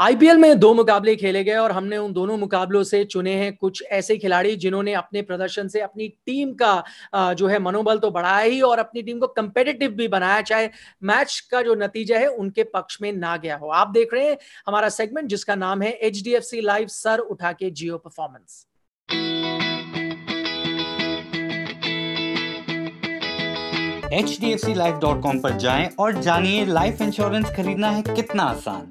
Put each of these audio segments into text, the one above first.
IPL में दो मुकाबले खेले गए और हमने उन दोनों मुकाबलों से चुने हैं कुछ ऐसे खिलाड़ी जिन्होंने अपने प्रदर्शन से अपनी टीम का जो है मनोबल तो बढ़ाया ही और अपनी टीम को कंपेटिटिव भी बनाया चाहे मैच का जो नतीजा है उनके पक्ष में ना गया हो आप देख रहे हैं हमारा सेगमेंट जिसका नाम है H D F C live सर उठा के जियो performance H D F C life dot com पर जाए और जानिए लाइफ इंश्योरेंस खरीदना है कितना आसान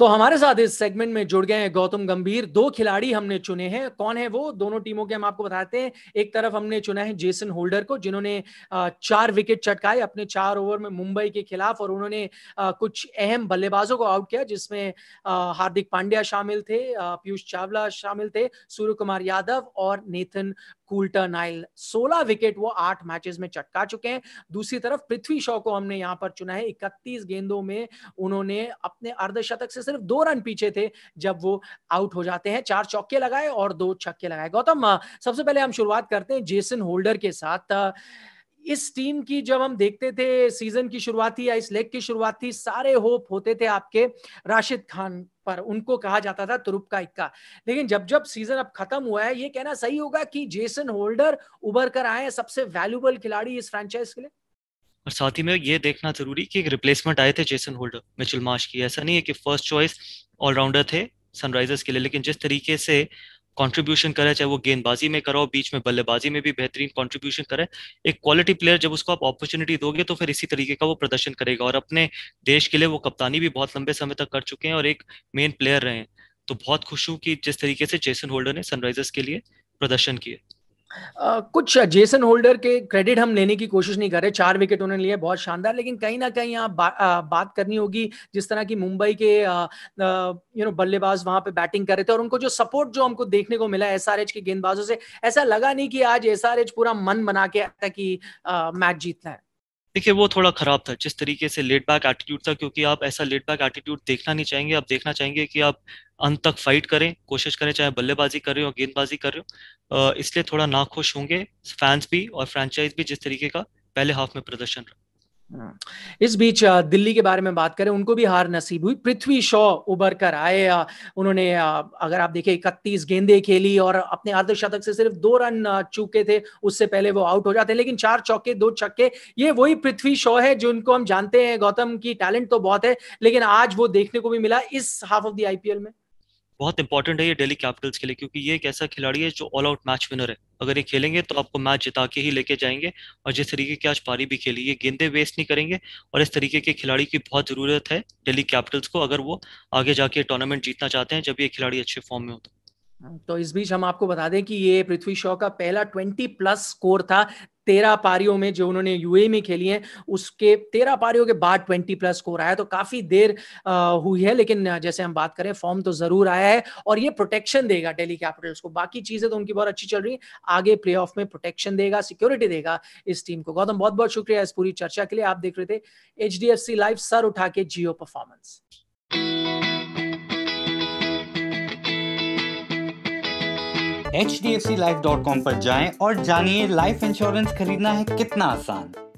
तो हमारे साथ इस सेगमेंट में जुड़ गए हैं गौतम गंभीर दो खिलाड़ी हमने चुने हैं कौन है वो दोनों टीमों के हम आपको बताते हैं एक तरफ हमने चुना है जेसन होल्डर को जिन्होंने चार विकेट चटकाए अपने चार ओवर में मुंबई के खिलाफ और उन्होंने कुछ अहम बल्लेबाजों को आउट किया जिसमें हार्दिक पांड्या शामिल थे पीयूष चावला शामिल थे सूर्य कुमार यादव और नेथन कुलटर नाइल सोलह विकेट वो आठ मैचेस में चटका चुके हैं दूसरी तरफ पृथ्वी शॉ को हमने यहाँ पर चुना है इकतीस गेंदों में उन्होंने अपने अर्धशतक से सिर्फ दो रन पीछे थे जब वो आउट हो जाते हैं चार चौके लगाए और दो छक्के लगाए गौतम सबसे पहले हम शुरुआत करते हैं जेसन होल्डर के साथ इस टीम की जब हम देखते थे सीजन की शुरुआत थी या इस लेग की शुरुआत थी सारे होप होते थे आपके राशिद खान पर उनको कहा जाता था तुरुप का इक्का लेकिन जब जब सीजन अब खत्म हुआ है ये कहना सही होगा कि जेसन होल्डर उभर कर आए सबसे वैल्यूबल खिलाड़ी इस फ्रेंचाइज के लिए और साथ ही में ये देखना जरूरी कि एक रिप्लेसमेंट आए थे जेसन होल्डर मिचुल मार्श की ऐसा नहीं है कि फर्स्ट चॉइस ऑलराउंडर थे सनराइजर्स के लिए लेकिन जिस तरीके से कंट्रीब्यूशन करे चाहे वो गेंदबाजी में करो बीच में बल्लेबाजी में भी बेहतरीन कंट्रीब्यूशन करे एक क्वालिटी प्लेयर जब उसको आप अपॉर्चुनिटी दोगे तो फिर इसी तरीके का वो प्रदर्शन करेगा और अपने देश के लिए वो कप्तानी भी बहुत लंबे समय तक कर चुके हैं और एक मेन प्लेयर रहे हैं तो बहुत खुश हूँ कि जिस तरीके से जेसन होल्डर ने सनराइजर्स के लिए प्रदर्शन किए Uh, कुछ जेसन होल्डर के क्रेडिट हम लेने की कोशिश नहीं कर रहे चार विकेट उन्होंने लिए बहुत शानदार लेकिन कहीं ना कहीं आप बा, आ, बात करनी होगी जिस तरह की मुंबई के यू नो बल्लेबाज वहां पे बैटिंग कर रहे थे और उनको जो सपोर्ट जो हमको देखने को मिला एस के गेंदबाजों से ऐसा लगा नहीं कि आज एस पूरा मन बना के आया था कि मैच जीतना है देखिए वो थोड़ा खराब था जिस तरीके से लेट बैक एटीट्यूड था क्योंकि आप ऐसा लेट बैक एटीट्यूड देखना नहीं चाहेंगे आप देखना चाहेंगे कि आप अंत तक फाइट करें कोशिश करें चाहे बल्लेबाजी कर रहे हो गेंदबाजी कर रहे हो इसलिए थोड़ा नाखुश होंगे फैंस भी और फ्रेंचाइज भी जिस तरीके का पहले हाफ में प्रदर्शन रहा हाँ। इस बीच दिल्ली के बारे में बात करें उनको भी हार नसीब हुई पृथ्वी शॉ उभर कर आए उन्होंने अगर आप देखें इकतीस गेंदे खेली और अपने अर्धशतक से सिर्फ दो रन चूके थे उससे पहले वो आउट हो जाते लेकिन चार चौके दो छक्के ये वही पृथ्वी शॉ है जिनको हम जानते हैं गौतम की टैलेंट तो बहुत है लेकिन आज वो देखने को भी मिला इस हाफ ऑफ द आईपीएल में बहुत इंपॉर्टेंट है ये डेली कैपिटल्स के लिए क्योंकि ये एक ऐसा खिलाड़ी है जो ऑल आउट मैच विनर है अगर ये खेलेंगे तो आपको मैच जिता के ही लेके जाएंगे और जिस तरीके की आज पारी भी खेली ये गेंदे वेस्ट नहीं करेंगे और इस तरीके के खिलाड़ी की बहुत ज़रूरत है डेली कैपिटल्स को अगर वो आगे जाके टूर्नामेंट जीतना चाहते हैं जब ये खिलाड़ी अच्छे फॉर्म में होता है तो इस बीच हम आपको बता दें कि ये पृथ्वी शॉ का पहला ट्वेंटी प्लस स्कोर था तेरह पारियों में जो उन्होंने यूए में खेली हैं उसके तेरह पारियों के बाद ट्वेंटी प्लस स्कोर आया तो काफी देर आ, हुई है लेकिन जैसे हम बात करें फॉर्म तो जरूर आया है और ये प्रोटेक्शन देगा डेली कैपिटल्स को बाकी चीजें तो उनकी बहुत अच्छी चल रही है आगे प्ले में प्रोटेक्शन देगा सिक्योरिटी देगा इस टीम को गौतम बहुत बहुत शुक्रिया इस पूरी चर्चा के लिए आप देख रहे थे एच लाइव सर उठा के जियो परफॉर्मेंस एच पर जाएं और जानिए लाइफ इंश्योरेंस खरीदना है कितना आसान